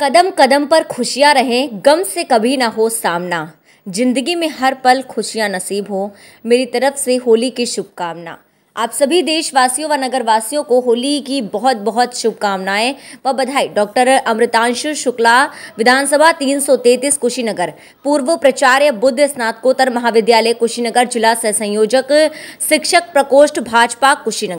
कदम कदम पर खुशियाँ रहें गम से कभी ना हो सामना जिंदगी में हर पल खुशियाँ नसीब हो मेरी तरफ से होली की शुभकामना आप सभी देशवासियों व नगरवासियों को होली की बहुत बहुत शुभकामनाएं व बधाई डॉक्टर अमृतांशु शुक्ला विधानसभा 333 कुशीनगर पूर्व प्राचार्य बुद्ध स्नातकोत्तर महाविद्यालय कुशीनगर जिला सह संयोजक शिक्षक प्रकोष्ठ भाजपा कुशीनगर